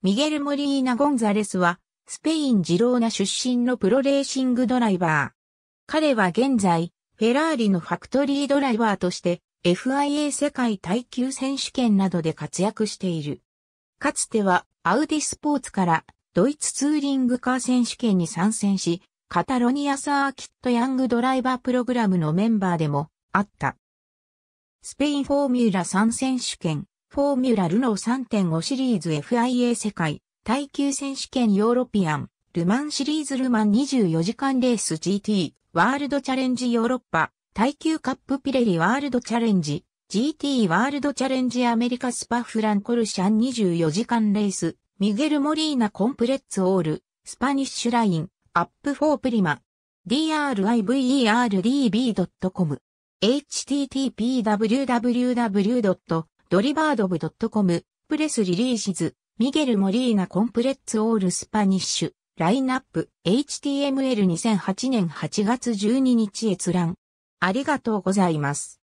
ミゲル・モリーナ・ゴンザレスは、スペイン・ジローナ出身のプロレーシングドライバー。彼は現在、フェラーリのファクトリードライバーとして、FIA 世界耐久選手権などで活躍している。かつては、アウディスポーツから、ドイツツーリングカー選手権に参戦し、カタロニアサーキットヤングドライバープログラムのメンバーでもあった。スペインフォーミュラ3選手権、フォーミュラルノー3.5シリーズ FIA 世界耐久選手権ヨーロピアンルマンシリーズルマン24時間レース GT ワールドチャレンジヨーロッパ耐久カップピレリワールドチャレンジ GT ワールドチャレンジアメリカスパフランコルシャン24時間レースミゲル・モリーナコンプレッツオールスパニッシュラインアップフォープリマ driverdb.com http www. ドリバードブ .com、プレスリリーシズ、ミゲル・モリーナ・コンプレッツ・オール・スパニッシュ、ラインナップ、HTML2008 年8月12日閲覧。ありがとうございます。